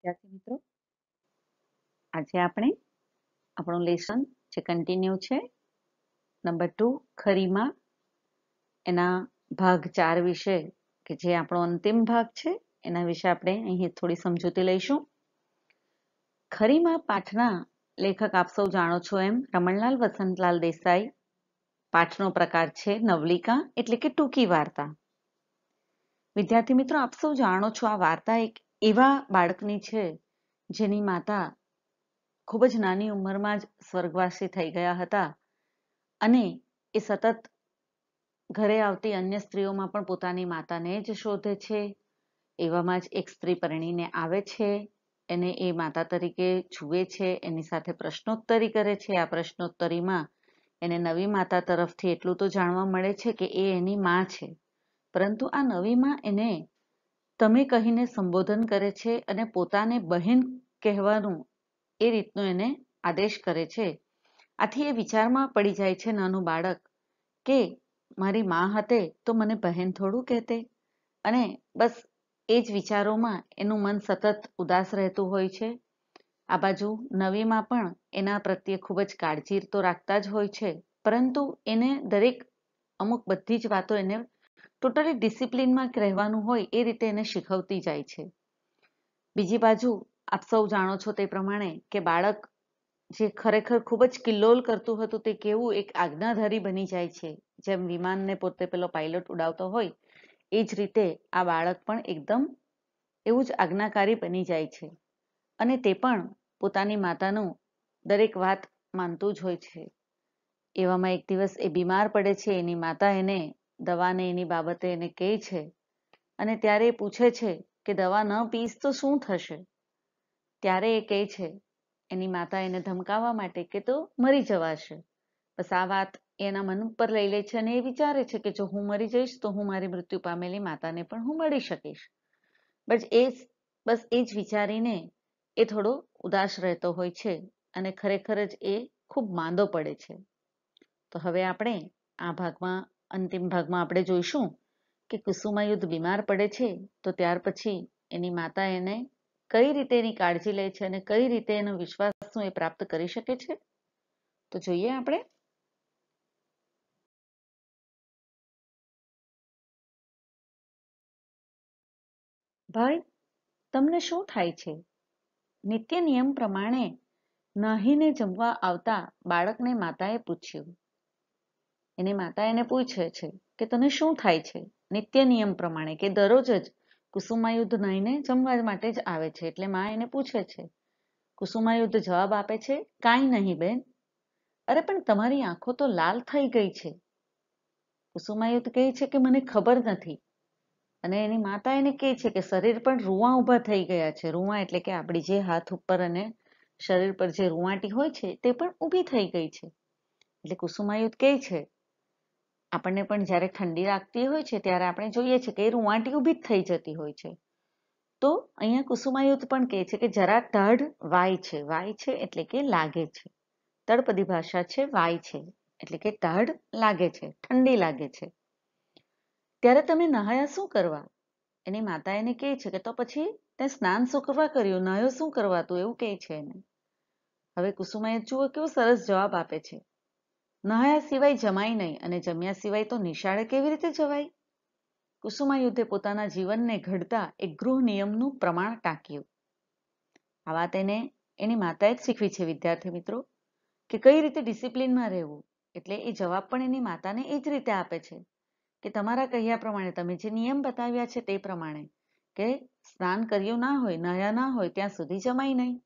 વિદ્યાર્થી મિત્રો આજે આપણે આપણું લેસન જે કન્ટિન્યુ છે નંબર ટુ ખરીમાં એના ભાગ ચાર વિશે કે જે આપણો અંતિમ ભાગ છે એના વિશે આપણે અહીં થોડી સમજૂતી લઈશું ખરીમાં પાઠના લેખક આપ સૌ જાણો છો એમ રમણલાલ વસંતલાલ દેસાઈ પાઠનો પ્રકાર છે નવલિકા એટલે કે ટૂંકી વાર્તા વિદ્યાર્થી મિત્રો આપ સૌ જાણો છો આ વાર્તા એક એવા બાળકની છે જેની માતા ખૂબ જ નાની ઉંમરમાં જ સ્વર્ગવાસી થઈ ગયા હતા અને એ સતત ઘરે આવતી અન્ય સ્ત્રીઓમાં પણ પોતાની માતાને જ શોધે છે એવામાં જ એક સ્ત્રી પરણીને આવે છે એને એ માતા તરીકે જુએ છે એની સાથે પ્રશ્નોત્તરી કરે છે આ પ્રશ્નોત્તરીમાં એને નવી માતા તરફથી એટલું તો જાણવા મળે છે કે એ એની માં છે પરંતુ આ નવી માં એને તમે કહીને સંબોધન કરે છે અને પોતાને બહેન કહેવાનું એ રીતનો એને આદેશ કરે છે આથી એ વિચારમાં પડી જાય છે નાનું બાળક કે મારી મા હતે તો મને બહેન થોડું કહેતે અને બસ એ જ વિચારોમાં એનું મન સતત ઉદાસ રહેતું હોય છે આ બાજુ નવીમાં પણ એના પ્રત્યે ખૂબ જ કાળજી તો રાખતા જ હોય છે પરંતુ એને દરેક અમુક બધી જ વાતો એને ટોટલી ડિસિપ્લિનમાં રહેવાનું હોય એ રીતે એને શીખવતી જાય છે બીજી બાજુ આપ સૌ જાણો છો તે પ્રમાણે કે બાળક જે ખરેખર ખૂબ જ કિલ્લોલ કરતું હતું તે કેવું એક આજ્ઞાધારી બની જાય છે જેમ વિમાનને પોતે પેલો પાયલોટ ઉડાવતો હોય એ જ રીતે આ બાળક પણ એકદમ એવું જ આજ્ઞાકારી બની જાય છે અને તે પણ પોતાની માતાનું દરેક વાત માનતું જ હોય છે એવામાં એક દિવસ એ બીમાર પડે છે એની માતા એને દવાને એની બાબતે એને કહે છે અને ત્યારે એ પૂછે છે કે દવા ન પીશ તો શું થશે ત્યારે એ કહે છે એની માતા એને ધમકાવવા માટે કે તો મરી જવાશે બસ આ વાત એના મન ઉપર લઈ લે છે અને એ વિચારે છે કે જો હું મરી જઈશ તો હું મારી મૃત્યુ પામેલી માતાને પણ હું મળી શકીશ બટ એ બસ એ જ વિચારીને એ થોડો ઉદાસ રહેતો હોય છે અને ખરેખર જ એ ખૂબ માંદો પડે છે તો હવે આપણે આ ભાગમાં અંતિમ ભાગમાં આપણે જોઈશું કે કુસુમાયુદ્ધ બીમાર પડે છે તો ત્યાર પછી એની માતા એને કઈ રીતે એની કાળજી લે છે અને કઈ રીતે એનો વિશ્વાસનું એ પ્રાપ્ત કરી શકે છે તો જોઈએ આપણે ભાઈ તમને શું થાય છે નિત્ય નિયમ પ્રમાણે નાહીને જમવા આવતા બાળકને માતાએ પૂછ્યું એની માતા એને પૂછે છે કે તને શું થાય છે નિત્ય નિયમ પ્રમાણે કે દરરોજ જ કુસુમાયુદ્ધ નાઈને જમવા માટે જ આવે છે એટલે માં એને પૂછે છે કુસુમાયુદ્ધ જવાબ આપે છે કાંઈ નહીં બેન અરે પણ તમારી આંખો તો લાલ થઈ ગઈ છે કુસુમાયુદ્ધ કહે છે કે મને ખબર નથી અને એની માતા એને કહે છે કે શરીર પણ રૂવા ઊભા થઈ ગયા છે રૂવા એટલે કે આપણી જે હાથ ઉપર અને શરીર પર જે રૂવાટી હોય છે તે પણ ઊભી થઈ ગઈ છે એટલે કુસુમાયુદ્ધ કહે છે આપણને પણ જ્યારે ઠંડી લાગતી હોય છે ત્યારે આપણે જોઈએ છીએ કે એ રૂવાટી ઊભી થઈ જતી હોય છે તો અહીંયા કુસુમાયુત પણ કહે છે કે જરા તડ વાય છે વાય છે એટલે કે લાગે છે તળપદી ભાષા છે વાય છે એટલે કે તડ લાગે છે ઠંડી લાગે છે ત્યારે તમે નહાયા શું કરવા એની માતા એને કહે છે કે તો પછી તે સ્નાન શું કરવા કર્યું નહાયો શું કરવા તું એવું કહે છે એને હવે કુસુમાએ જુઓ કેવો સરસ જવાબ આપે છે નહાયા સિવાય જમાય નહીં અને જમ્યા સિવાય તો નિશાળે કેવી રીતે જવાય કુસુમા પોતાના જીવનને ઘડતા એક ગૃહ નિયમનું પ્રમાણ ટાંક્યું આ વાત એની માતાએ જ શીખવી છે વિદ્યાર્થી મિત્રો કે કઈ રીતે ડિસિપ્લિનમાં રહેવું એટલે એ જવાબ પણ એની માતાને એ જ રીતે આપે છે કે તમારા કહ્યા પ્રમાણે તમે જે નિયમ બતાવ્યા છે તે પ્રમાણે કે સ્નાન કર્યું ના હોય નહ્યા ના હોય ત્યાં સુધી જમાય નહીં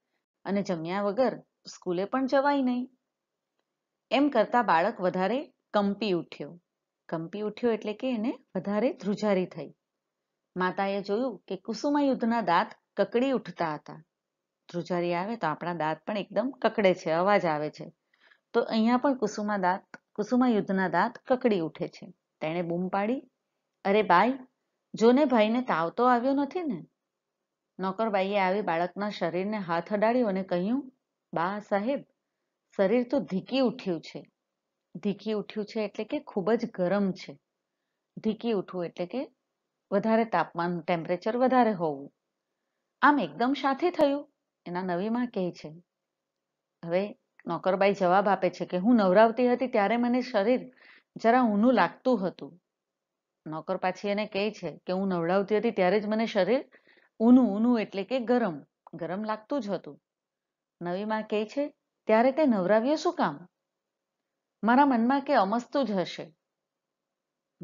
અને જમ્યા વગર સ્કૂલે પણ જવાય નહીં એમ કરતા બાળક વધારે કંપી ઉઠ્યો કંપી ઉઠ્યો એટલે કે એને વધારે ધ્રુજારી થઈ માતાએ જોયું કે કુસુમા યુદ્ધના દાંત કકડી ઉઠતા હતા ધ્રુજારી આવે તો આપણા દાંત પણ એકદમ કકડે છે અવાજ આવે છે તો અહીંયા પણ કુસુમા દાંત કુસુમા યુદ્ધના દાંત કકડી ઉઠે છે તેણે બૂમ પાડી અરે ભાઈ જોને ભાઈને તાવ તો આવ્યો નથી ને નોકરબાઈએ આવી બાળકના શરીરને હાથ અડાડ્યો અને કહ્યું બા સાહેબ શરીર તો ધીકી ઉઠ્યું છે ધીકી ઉઠ્યું છે એટલે કે ખૂબ જ ગરમ છે ધીકી ઉઠવું એટલે કે વધારે તાપમાન ટેમ્પરેચર વધારે હોવું આમ એકદમ સાથે થયું એના નવીમાં કહે છે હવે નોકરબાઈ જવાબ આપે છે કે હું નવરાવતી હતી ત્યારે મને શરીર જરા ઊનું લાગતું હતું નોકર પાછી એને કહે છે કે હું નવડાવતી હતી ત્યારે જ મને શરીર ઊનું ઊનું એટલે કે ગરમ ગરમ લાગતું જ હતું નવીમાં કહે છે ત્યારે તે નવરાવ્યો શું કામ મારા મનમાં કે અમસ્તું જ હશે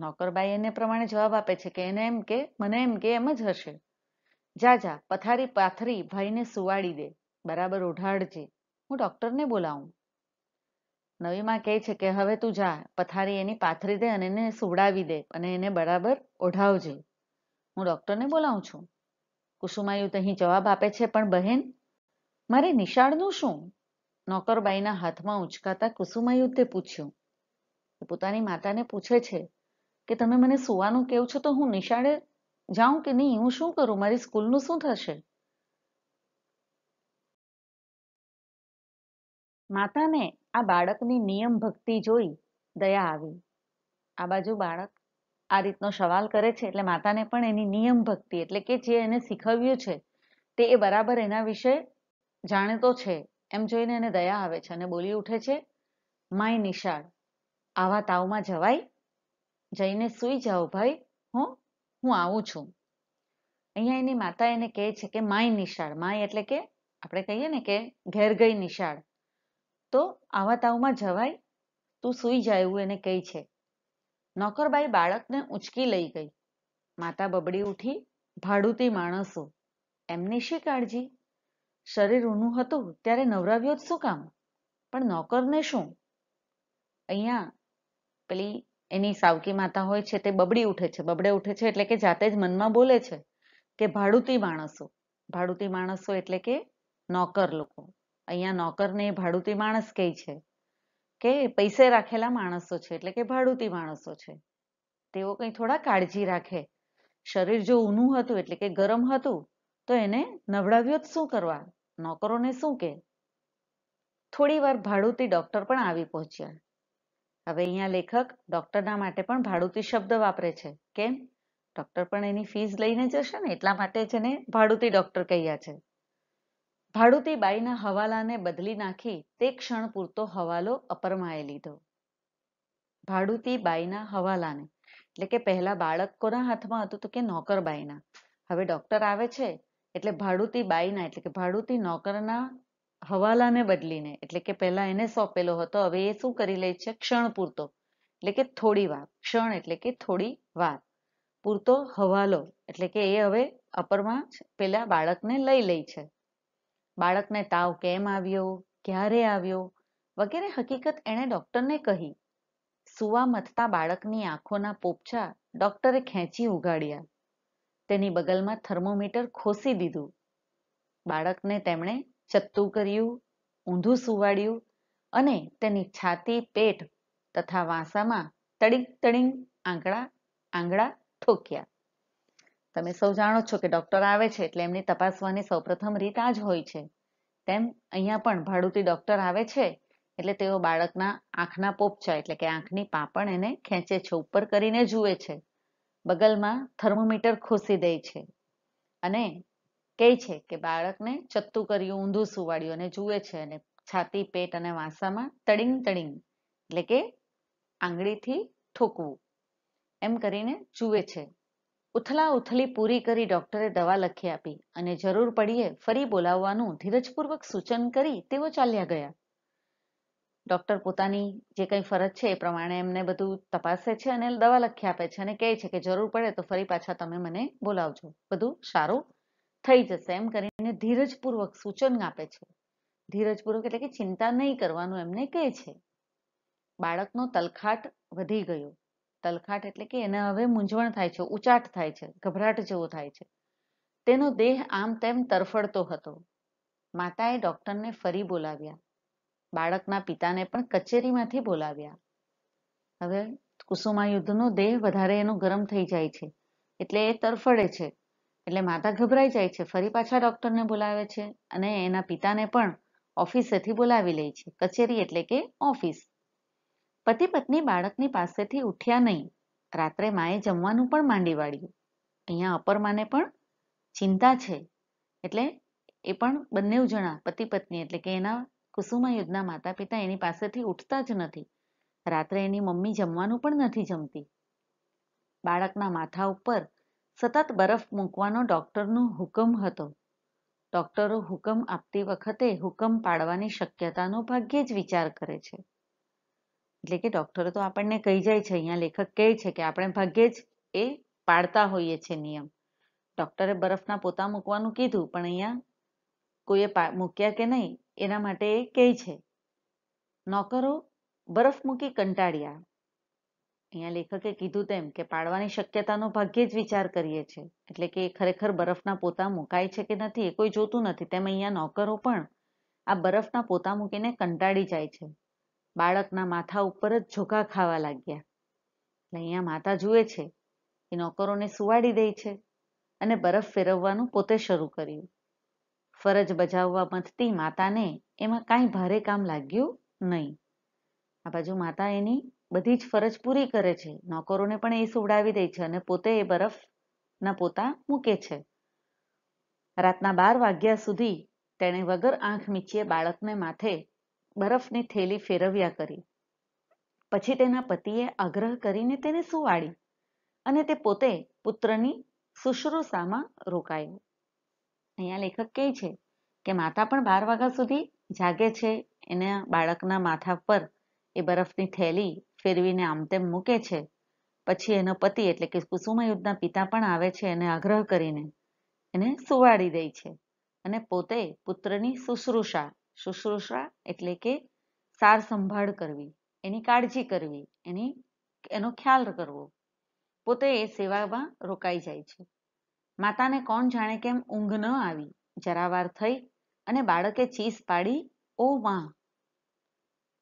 નોકરબાઈ એને પ્રમાણે જવાબ આપે છે કે એને એમ કે મને એમ કે એમ જ હશે જા જા પથારી પાથરી ભાઈને સુવાડી દે બરાબર ઓઢાડજે હું ડોક્ટરને બોલાવું નવીમાં કહે છે કે હવે તું જા પથારી એની પાથરી દે અને એને સુવડાવી દે અને એને બરાબર ઓઢાવજે હું ડોક્ટરને બોલાવું છું કુસુમાયુ તહીં જવાબ આપે છે પણ બહેન મારે નિશાળનું શું નોકરબાઈના હાથમાં ઉંચકાતા કુસુમાયુદ્ધે પૂછ્યું પોતાની માતાને પૂછે છે કે તમે મને સુવાનું કેવ છો તો હું નિશાળે જાઉં કે નહીં હું શું કરું મારી સ્કૂલનું શું થશે માતાને આ બાળકની નિયમ ભક્તિ જોઈ દયા આવી આ બાજુ બાળક આ રીતનો સવાલ કરે છે એટલે માતાને પણ એની નિયમ ભક્તિ એટલે કે જે એને શીખવ્યું છે તે એ બરાબર એના વિશે જાણતો છે એમ જોઈને એને દયા આવે છે અને બોલી ઉઠે છે માય નિશાળ આવા તાવમાં જવાય જઈને સુઈ જાઓ ભાઈ હું હું આવું છું અહીંયા એની માતા એને કહે છે કે માય નિશાળ માય એટલે કે આપણે કહીએ ને કે ઘેર ગઈ નિશાળ તો આવા તાવમાં જવાય તું સુઈ જા એવું એને કહે છે નોકરબાઈ બાળકને ઉંચકી લઈ ગઈ માતા બબડી ઉઠી ભાડુતી માણસો એમની શી કાળજી શરીર ઊનું હતું ત્યારે નવરાવ્યો જ શું કામ પણ નોકરને શું અહીંયા પેલી એની સાવકી માતા હોય છે તે બબડી ઉઠે છે બબડે ઉઠે છે એટલે કે જાતે જ મનમાં બોલે છે કે ભાડુતી માણસો ભાડુતી માણસો એટલે કે નોકર લોકો અહીંયા નોકરને ભાડુતી માણસ કહે છે કે પૈસે રાખેલા માણસો છે એટલે કે ભાડુતી માણસો છે તેઓ કંઈ થોડા કાળજી રાખે શરીર જો ઊનું હતું એટલે કે ગરમ હતું તો એને નવડાવ્યો જ શું કરવા નોકરોને શું કે થોડી વાર ભાડુતી ડોક્ટર પણ આવી પહોંચ્યા હવે અહીંયા લેખક ડોક્ટરના માટે પણ ભાડુતી શબ્દ વાપરે છે કેમ ડોક્ટર પણ એની ફીસ લઈને જશે ને એટલા માટે જ એને ભાડુતી ડોક્ટર કહ્યા છે ભાડુતી બાઈના હવાલાને બદલી નાખી તે ક્ષણ પૂરતો હવાલો અપરમાએ લીધો ભાડુતી બાઈના હવાલાને એટલે કે પહેલા બાળક કોના હાથમાં હતું તો કે નોકર બાઈના હવે ડોક્ટર આવે છે એટલે ભાડુતી બાઈના એટલે કે ભાડુતી નોકરના હવાલાને બદલીને એટલે કે પહેલા એને સોંપેલો હતો હવે એ શું કરી લે છે ક્ષણ પૂરતો એટલે કે થોડી વાર ક્ષણ એટલે કે થોડી વાર પૂરતો હવાલો એટલે કે એ હવે અપરમાં પેલા બાળકને લઈ લે છે બાળકને તાવ કેમ આવ્યો ક્યારે આવ્યો વગેરે હકીકત એણે ડોક્ટરને કહી સુવા મથતા બાળકની આંખોના પોપચા ડોક્ટરે ખેંચી ઉગાડ્યા તેની બગલમાં થર્મોમીટર ખોસી દીધું બાળકને તેમણે ચત્તું કર્યું ઊંધું સુવાડ્યું અને તેની છાતી પેટ તથા વાંસામાં તડીંગ તડીક આંકડા આંગળા ઠોક્યા તમે સૌ જાણો છો કે ડોક્ટર આવે છે એટલે એમની તપાસવાની સૌપ્રથમ રીત આ જ હોય છે તેમ અહીંયા પણ ભાડુતી ડોક્ટર આવે છે એટલે તેઓ બાળકના આંખના પોપચા એટલે કે આંખની પાપણ એને ખેંચે છે ઉપર કરીને જુએ છે બગલમાં થર્મોમીટર ખોસી દે છે અને કહે છે કે બાળકને ચત્તુ કર્યું ઊંધું સુવાડ્યું અને જુએ છે અને છાતી પેટ અને વાસામાં તડીંગ તડીંગ એટલે કે આંગળીથી ઠોકવું એમ કરીને જુએ છે ઉથલા ઉથલી પૂરી કરી ડોક્ટરે દવા લખી આપી અને જરૂર પડીએ ફરી બોલાવવાનું ધીરજપૂર્વક સૂચન કરી તેઓ ચાલ્યા ગયા ડૉક્ટર પોતાની જે કંઈ ફરજ છે એ પ્રમાણે એમને બધું તપાસે છે અને દવા લખી આપે છે અને કહે છે કે જરૂર પડે તો ફરી પાછા તમે મને બોલાવજો બધું સારું થઈ જશે એમ કરીને ધીરજપૂર્વક સૂચન આપે છે ધીરજપૂર્વક એટલે કે ચિંતા નહીં કરવાનું એમને કહે છે બાળકનો તલખાટ વધી ગયો તલખાટ એટલે કે એને હવે મૂંઝવણ થાય છે ઉચાટ થાય છે ગભરાટ જેવો થાય છે તેનો દેહ આમ તેમ તરફડતો હતો માતાએ ડોક્ટરને ફરી બોલાવ્યા બાળકના પિતાને પણ કચેરીમાંથી બોલાવ્યા હવે કુસુમા યુદ્ધનો દેહ વધારે એનો ગરમ થઈ જાય છે એટલે એ તરફડે છે એટલે માતા ગભરાઈ જાય છે ફરી પાછા ડોક્ટરને બોલાવે છે અને એના પિતાને પણ ઓફિસેથી બોલાવી લે છે કચેરી એટલે કે ઓફિસ પતિ પત્ની બાળકની પાસેથી ઉઠ્યા નહીં રાત્રે માએ જમવાનું પણ માંડી વાળ્યું અહીંયા અપર માને પણ ચિંતા છે એટલે એ પણ બંને જણા પતિ પત્ની એટલે કે એના કુસુમા માતા પિતા એની પાસેથી ઉઠતા જ નથી રાત્રે એની મમ્મી જમવાનું પણ નથી જમતી બાળકના માથા ઉપર સતત બરફ મૂકવાનો ડોક્ટરનો હુકમ હતો ડોક્ટરો હુકમ આપતી વખતે હુકમ પાડવાની શક્યતાનો ભાગ્યે જ વિચાર કરે છે એટલે કે ડોક્ટરો તો આપણને કહી જાય છે અહીંયા લેખક કહે છે કે આપણે ભાગ્યે જ એ પાડતા હોઈએ છીએ નિયમ ડોક્ટરે બરફના પોતા મૂકવાનું કીધું પણ અહીંયા કોઈએ મૂક્યા કે નહીં એના માટે કહે છે નોકરો બરફ મૂકી કંટાળ્યા અહીંયા લેખકે કીધું તેમ કે પાડવાની શક્યતાનો ભાગ્યે જ વિચાર કરીએ છીએ એટલે કે ખરેખર બરફના પોતા મુકાય છે કે નથી એ કોઈ જોતું નથી તેમ અહીંયા નોકરો પણ આ બરફના પોતા મૂકીને કંટાળી જાય છે બાળકના માથા ઉપર જ ઝોકા ખાવા લાગ્યા એટલે અહીંયા માતા જુએ છે એ નોકરોને સુવાડી દે છે અને બરફ ફેરવવાનું પોતે શરૂ કર્યું ફરજ બજાવવા મથતી માતાને એમાં કાંઈ ભારે કામ લાગ્યું નહીં આ બાજુ માતા એની બધી જ ફરજ પૂરી કરે છે નોકરોને પણ એ સુવડાવી દે છે અને પોતે એ બરફના પોતા મૂકે છે રાતના બાર વાગ્યા સુધી તેણે વગર આંખ મીચીએ બાળકને માથે બરફની થેલી ફેરવ્યા કરી પછી તેના પતિએ આગ્રહ કરીને તેને સુવાડી અને તે પોતે પુત્રની સુશ્રુષામાં રોકાયું અહીંયા લેખક કહે છે કે માતા પણ બાર વાગ્યા સુધી જાગે છે એના બાળકના માથા પર એ બરફની થેલી ફેરવીને આમ તેમ મૂકે છે પછી એનો પતિ એટલે કે કુસુમાયુધના પિતા પણ આવે છે એને આગ્રહ કરીને એને સુવાડી દે છે અને પોતે પુત્રની શુશ્રુષા શુશ્રુષા એટલે કે સાર સંભાળ કરવી એની કાળજી કરવી એની એનો ખ્યાલ કરવો પોતે એ સેવામાં રોકાઈ જાય છે માતાને કોણ જાણે કેમ ઊંઘ ન આવી જરાવાર થઈ અને બાળકે ચીસ પાડી ઓ માં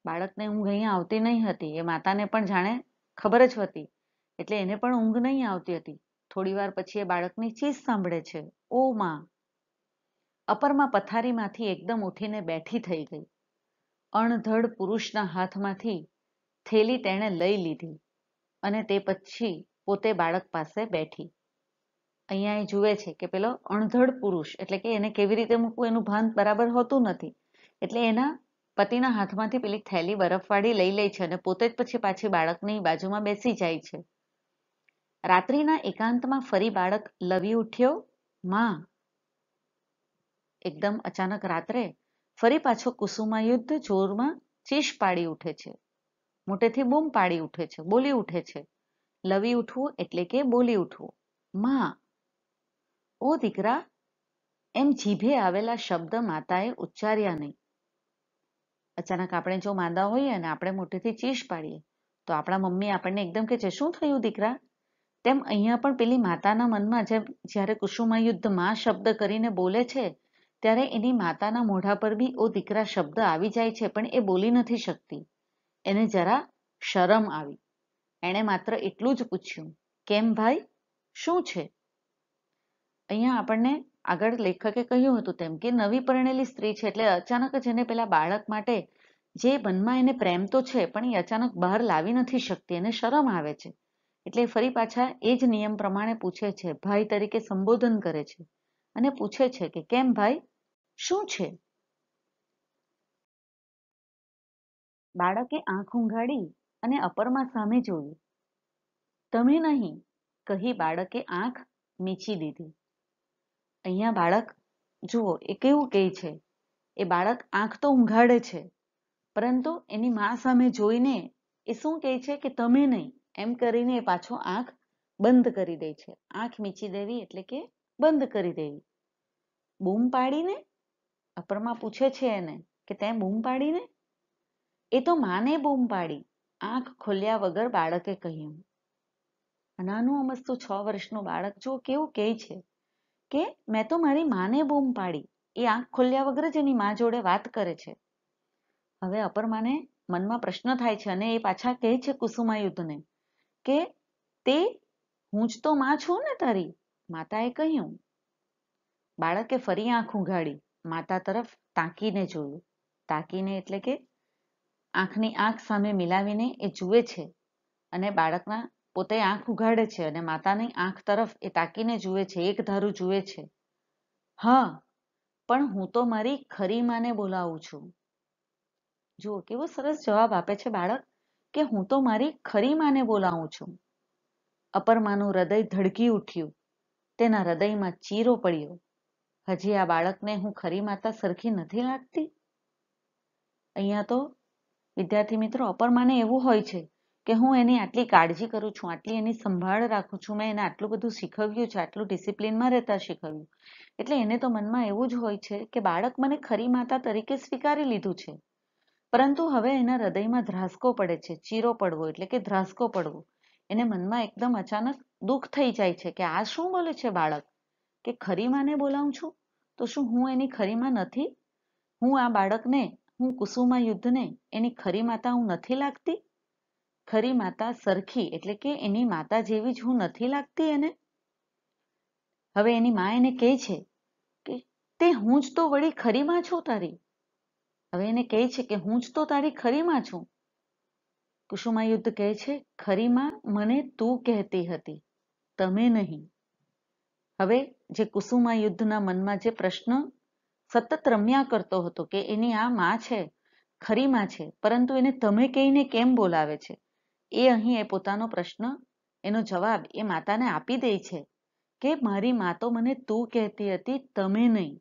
બાળકને ઊંઘ અહીંયા આવતી નહીં હતી એ માતાને પણ જાણે ખબર જ હતી એટલે એને પણ ઊંઘ નહીં આવતી હતી થોડી વાર પછી એ બાળકની ચીસ સાંભળે છે ઓ માં અપરમાં પથારીમાંથી એકદમ ઉઠીને બેઠી થઈ ગઈ અણધડ પુરુષના હાથમાંથી થેલી તેણે લઈ લીધી અને તે પછી પોતે બાળક પાસે બેઠી અહીંયા એ જુએ છે કે પેલો અણધડ પુરુષ એટલે કે એને કેવી રીતે મૂકવું એનું ભાન બરાબર હોતું નથી એટલે એના પતિના હાથમાંથી પેલી થેલી બરફવાળી લઈ લે છે અને પોતે જ પછી પાછી બાળકની બાજુમાં બેસી જાય છે રાત્રિના એકાંતમાં ફરી બાળક લવી ઉઠ્યો માં એકદમ અચાનક રાત્રે ફરી પાછો કુસુમા યુદ્ધ જોરમાં ચીશ પાડી ઉઠે છે મોટેથી બૂમ પાડી ઉઠે છે બોલી ઉઠે છે લવી ઉઠવું એટલે કે બોલી ઉઠવું માં ઓ દીકરા એમ જીભે આવેલા શબ્દ માતાએ ઉચ્ચાર્યા નહીં અચાનક આપણે જો માંદા હોઈએ અને આપણે મોટેથી ચીશ પાડીએ તો આપણા મમ્મી આપણને એકદમ કે છે શું થયું દીકરા તેમ અહીંયા પણ પેલી માતાના મનમાં જેમ જ્યારે કુસુમા યુદ્ધ શબ્દ કરીને બોલે છે ત્યારે એની માતાના મોઢા પર બી ઓ દીકરા શબ્દ આવી જાય છે પણ એ બોલી નથી શકતી એને જરા શરમ આવી એણે માત્ર એટલું જ પૂછ્યું કેમ ભાઈ શું છે અહીંયા આપણને આગળ લેખકે કહ્યું હતું તેમ કે નવી પરણેલી સ્ત્રી છે એટલે અચાનક જ એને પેલા બાળક માટે જે મનમાં એને પ્રેમ તો છે પણ એ અચાનક બહાર લાવી નથી શકતી એને શરમ આવે છે એટલે ફરી પાછા એ જ નિયમ પ્રમાણે પૂછે છે ભાઈ તરીકે સંબોધન કરે છે અને પૂછે છે કે કેમ ભાઈ શું છે બાળકે આંખ ઉંઘાડી અને અપરમાં સામે જોયું તમે નહીં કહી બાળકે આંખ મીચી દીધી અહીંયા બાળક જુઓ એ કેવું કહે છે એ બાળક આંખ તો ઊંઘાડે છે પરંતુ એની મા સામે જોઈને એ શું કહે છે કે તમે નહીં એમ કરીને એ પાછો આંખ બંધ કરી દે છે આંખ મીચી દેવી એટલે કે બંધ કરી દેવી બૂમ પાડીને અપરમાં પૂછે છે એને કે તેં બૂમ પાડીને એ તો માને બૂમ પાડી આંખ ખોલ્યા વગર બાળકે કહ્યું નાનું અમસ્તુ છ વર્ષનું બાળક જો કેવું કહે છે કે મેં તો મારી માને બૂમ પાડી એ આંખ ખોલ્યા વગર જ એની મા જોડે વાત કરે છે હવે અપરમાને મનમાં પ્રશ્ન થાય છે અને એ પાછા કહે છે કુસુમાયુધને કે તે હું જ તો માં છું ને તારી માતાએ કહ્યું બાળકે ફરી આંખ ઉઘાડી માતા તરફ તાકીને જોયું તાકીને એટલે કે આંખની આંખ સામે મિલાવીને એ જુએ છે અને બાળકના પોતે આંખ ઉઘાડે છે અને માતાની આંખ તરફ એ તાકીને જુએ છે એક ધારું જુએ છે હા પણ હું તો મારી ખરી માને બોલાવું છું જુઓ કેવો સરસ જવાબ આપે છે બાળક કે હું તો મારી ખરી માને બોલાવું છું અપરમાનું હૃદય ધડકી ઉઠ્યું તેના હૃદયમાં ચીરો પડ્યો હજી આ બાળકને હું ખરી માતા સરખી નથી લાગતી અહીંયા તો વિદ્યાર્થી મિત્રો અપરમાને એવું હોય છે કે હું એની આટલી કાળજી કરું છું આટલી એની સંભાળ રાખું છું મેં એને આટલું બધું શીખવ્યું છે આટલું ડિસિપ્લિનમાં રહેતા શીખવ્યું એટલે એને તો મનમાં એવું જ હોય છે કે બાળક મને ખરી માતા તરીકે સ્વીકારી લીધું છે પરંતુ હવે એના હૃદયમાં ધ્રાસકો પડે છે ચીરો પડવો એટલે કે ધ્રાસકો પડવો એને મનમાં એકદમ અચાનક દુઃખ થઈ જાય છે કે આ શું બોલે છે બાળક કે ખરી માને બોલાવું છું તો શું હું એની ખરી માં નથી હું આ બાળકને હું કુસુમા યુદ્ધને એની ખરી માતા હું નથી લાગતી ખરી માતા સરખી એટલે કે એની માતા જેવી જ હું નથી લાગતી એને હવે એની માં એને કહે છે કે તે હું જ તો વળી ખરી માં છું તારી હવે એને કહે છે કે હું જ તો તારી ખરી માં છું યુદ્ધ કહે છે ખરી માં મને તું કહેતી હતી તમે નહીં હવે જે કુસુમા યુદ્ધના મનમાં જે પ્રશ્ન સતત રમ્યા કરતો હતો કે એની આ માં છે ખરી માં છે પરંતુ એને તમે કહીને કેમ બોલાવે છે એ અહીં એ પોતાનો પ્રશ્ન એનો જવાબ એ માતાને આપી દે છે કે મારી મા તો મને તું કહેતી હતી તમે નહીં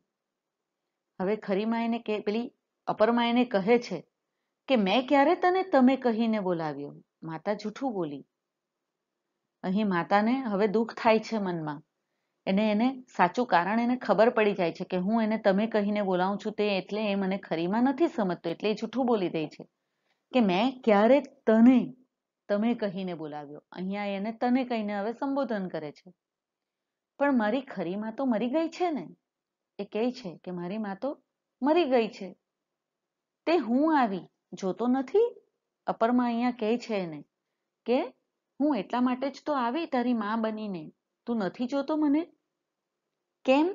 હવે ખરી માં કે પેલી અપરમાં એને કહે છે કે મેં ક્યારે તને તમે કહીને બોલાવ્યો માતા જૂઠું બોલી અહીં માતાને હવે દુઃખ થાય છે મનમાં એને એને સાચું કારણ એને ખબર પડી જાય છે કે હું એને તમે કહીને બોલાવું છું તે એટલે એ મને ખરીમાં નથી સમજતો એટલે એ જૂઠું બોલી દે છે કે મેં ક્યારે તને તમે કહીને બોલાવ્યો અહીંયા એને તને કહીને હવે સંબોધન કરે છે પણ મારી ખરી માં તો મરી ગઈ છે ને એ કહે છે કે મારી માં તો મરી ગઈ છે તે હું આવી જોતો નથી અપરમાં અહીંયા કહે છે એને કે હું એટલા માટે જ તો આવી તારી માં બનીને તું નથી જોતો મને કેમ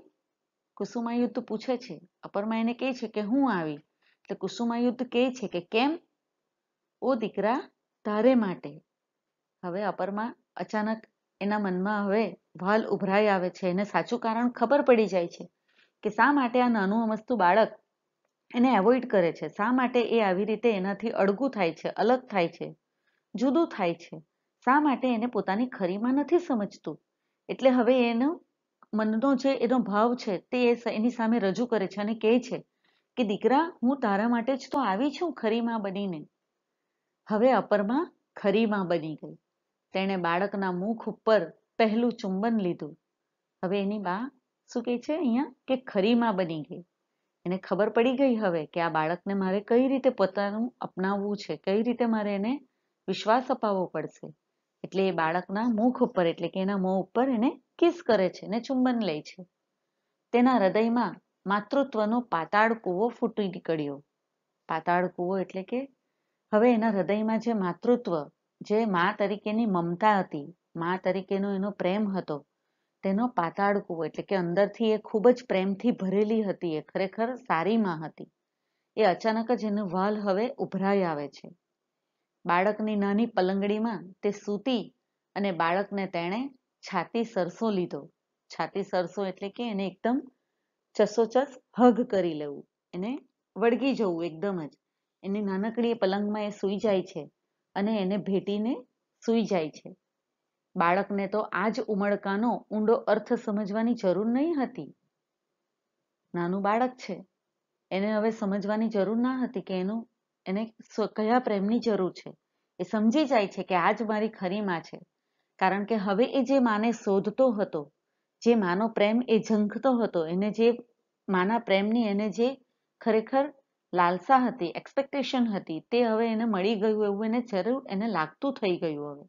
કુસુમાયુદ્ધ પૂછે છે અપરમા એને કહે છે કે હું આવી એટલે કુસુમાયુદ્ધ કહે છે કે કેમ ઓ દીકરા તારે માટે હવે અપરમાં અચાનક એના મનમાં હવે વાલ ઉભરાઈ આવે છે એને સાચું કારણ ખબર પડી જાય છે કે શા માટે આ નાનું અમસ્તું બાળક એને એવોઇડ કરે છે શા માટે એ આવી રીતે એનાથી અડગું થાય છે અલગ થાય છે જુદું થાય છે શા માટે એને પોતાની ખરીમાં નથી સમજતું એટલે હવે એનો મનનો જે એનો ભાવ છે તે એની સામે રજૂ કરે છે અને કહે છે કે દીકરા હું તારા માટે જ તો આવી છું ખરીમાં બનીને હવે અપરમાં ખરીમાં બની ગઈ તેણે બાળકના મુખ ઉપર પહેલું ચુંબન લીધું હવે એની બા શું કહે છે અહીંયા કે ખરીમાં બની ગઈ એને ખબર પડી ગઈ હવે કે આ બાળકને મારે કઈ રીતે પોતાનું અપનાવવું છે કઈ રીતે મારે એને વિશ્વાસ અપાવવો પડશે એટલે એ બાળકના મુખ ઉપર એટલે કે એના મોં ઉપર એને કિસ કરે છે ને ચુંબન લે છે તેના હૃદયમાં માતૃત્વનો પાતાળ કૂવો ફૂટી નીકળ્યો પાતાળ કૂવો એટલે કે હવે એના હૃદયમાં જે માતૃત્વ જે મા તરીકેની મમતા હતી મા તરીકેનો એનો પ્રેમ હતો તેનો પાતાળ કૂવો એટલે કે અંદરથી એ ખૂબ જ પ્રેમથી ભરેલી હતી એ ખરેખર સારી માં હતી એ અચાનક જ એનું વાલ હવે ઉભરાઈ આવે છે બાળકની નાની પલંગડીમાં તે સૂતી અને બાળકને તેણે છાતી સરસો લીધો છાતી સરસો એટલે કે એને એકદમ ચસોચસ હગ કરી લેવું એને વળગી જવું એકદમ જ એની નાનકડી પલંગમાં એ સૂઈ જાય છે અને એને ભેટીને સૂઈ જાય છે બાળકને તો આ જ ઉમળકાનો ઊંડો અર્થ સમજવાની જરૂર નહીં હતી નાનું બાળક છે એને હવે સમજવાની જરૂર ના હતી કે એનું એને કયા પ્રેમની જરૂર છે એ સમજી જાય છે કે આ જ મારી ખરી માં છે કારણ કે હવે એ જે માને શોધતો હતો જે માનો પ્રેમ એ ઝંખતો હતો એને જે માના પ્રેમની એને જે ખરેખર લાલસા હતી એક્સપેક્ટેશન હતી તે હવે એને મળી ગયું એવું એને જરૂર એને લાગતું થઈ ગયું હવે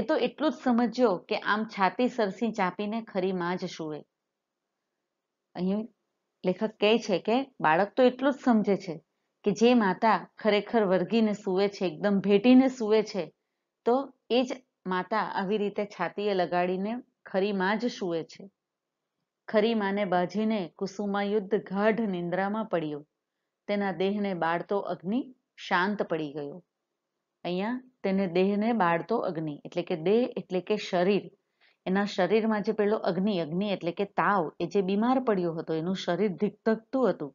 એ તો એટલું જ સમજ્યો કે આમ છાતી સરસી ચાપીને ખરી માં જ શુએ અહીં લેખક કહે છે કે બાળક તો એટલું જ સમજે છે કે જે માતા ખરેખર વર્ગીને સુવે છે એકદમ ભેટીને સુવે છે તો એ જ માતા આવી રીતે છાતીએ લગાડીને ખરી માં જ સુવે છે ખરી માને બાજીને કુસુમા યુદ્ધ ગાઢ નિંદ્રામાં પડ્યું તેના દેહને બાળતો અગ્નિ શાંત પડી ગયો અહીંયા તેને દેહને બાળતો અગ્નિ એટલે કે દેહ એટલે કે શરીર એના શરીરમાં જે પેલો અગ્નિ અગ્નિ એટલે કે તાવ એ જે બીમાર પડ્યો હતો એનું શરીર ધીકધકતું હતું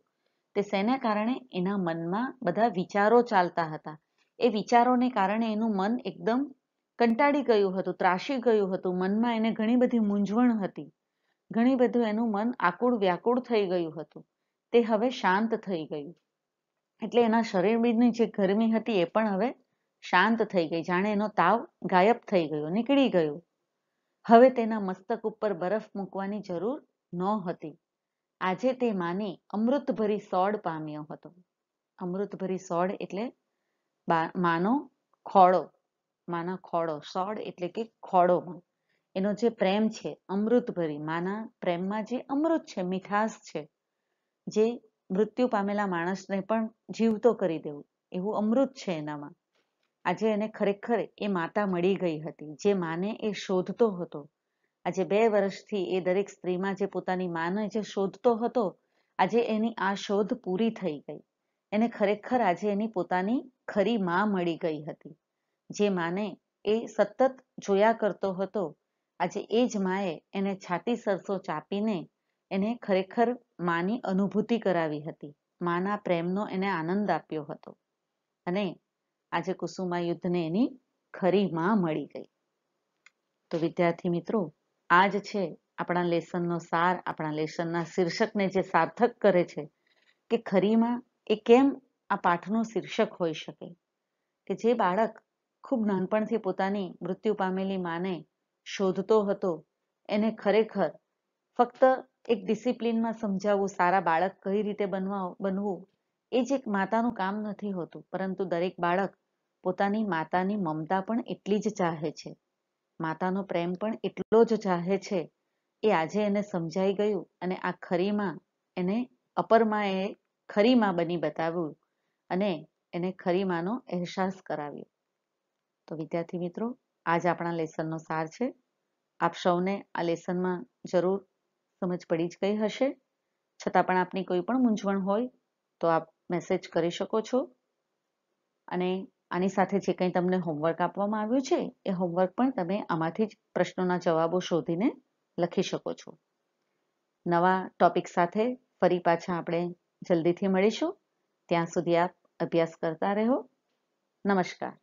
તે શેના કારણે એના મનમાં બધા વિચારો ચાલતા હતા એ વિચારોને કારણે એનું મન એકદમ કંટાળી ગયું હતું ત્રાસી ગયું હતું મનમાં એને ઘણી બધી મૂંઝવણ હતી ઘણી બધું એનું મન આકુળ વ્યાકુળ થઈ ગયું હતું તે હવે શાંત થઈ ગયું એટલે એના શરીરની જે ગરમી હતી એ પણ હવે શાંત થઈ ગઈ જાણે એનો તાવ ગાયબ થઈ ગયો નીકળી ગયો હવે તેના મસ્તક ઉપર બરફ મૂકવાની જરૂર નહોતી આજે તે માની અમૃતભરી સોડ પામ્યો હતો અમૃતભરી સોડ એટલે માનો ખોળો માના ખોળો સોડ એટલે કે ખોળોમાં એનો જે પ્રેમ છે અમૃતભરી માના પ્રેમમાં જે અમૃત છે મીઠાશ છે જે મૃત્યુ પામેલા માણસને પણ જીવતો કરી દેવું એવું અમૃત છે એનામાં આજે એને ખરેખર એ માતા મળી ગઈ હતી જે માને એ શોધતો હતો આજે બે વર્ષથી એ દરેક સ્ત્રીમાં જે પોતાની માને જે શોધતો હતો આજે એની આ શોધ પૂરી થઈ ગઈ એને ખરેખર આજે એની પોતાની ખરી માં મળી ગઈ હતી જે માને એ સતત જોયા કરતો હતો આજે એ જ માએ એને છાતી સરસો ચાપીને એને ખરેખર માની અનુભૂતિ કરાવી હતી માના પ્રેમનો એને આનંદ આપ્યો હતો અને આજે કુસુમા યુદ્ધને એની ખરી માં મળી ગઈ તો વિદ્યાર્થી મિત્રો આ જ છે આપણા લેસનનો સાર આપણા લેસનના શીર્ષકને જે સાર્થક કરે છે કે ખરીમાં એ કેમ આ પાઠનું શીર્ષક હોઈ શકે કે જે બાળક ખૂબ નાનપણથી પોતાની મૃત્યુ પામેલી માને શોધતો હતો એને ખરેખર ફક્ત એક ડિસિપ્લિનમાં સમજાવવું સારા બાળક કઈ રીતે બનવા બનવું એ જ એક માતાનું કામ નથી હોતું પરંતુ દરેક બાળક પોતાની માતાની મમતા પણ એટલી જ ચાહે છે માતાનો પ્રેમ પણ એટલો જ ચાહે છે એ આજે એને સમજાઈ ગયું અને આ ખરીમાં એને અપરમાં એ ખરીમાં બની બતાવ્યું અને એને ખરીમાનો અહેસાસ કરાવ્યો તો વિદ્યાર્થી મિત્રો આજ આપણા લેસનનો સાર છે આપ સૌને આ લેસનમાં જરૂર સમજ પડી જ ગઈ હશે છતાં પણ આપની કોઈ પણ મૂંઝવણ હોય તો આપ મેસેજ કરી શકો છો અને આની સાથે જે કંઈ તમને હોમવર્ક આપવામાં આવ્યું છે એ હોમવર્ક પણ તમે આમાંથી જ પ્રશ્નોના જવાબો શોધીને લખી શકો છો નવા ટોપિક સાથે ફરી પાછા આપણે જલ્દીથી મળીશું ત્યાં સુધી આપ અભ્યાસ કરતા રહો નમસ્કાર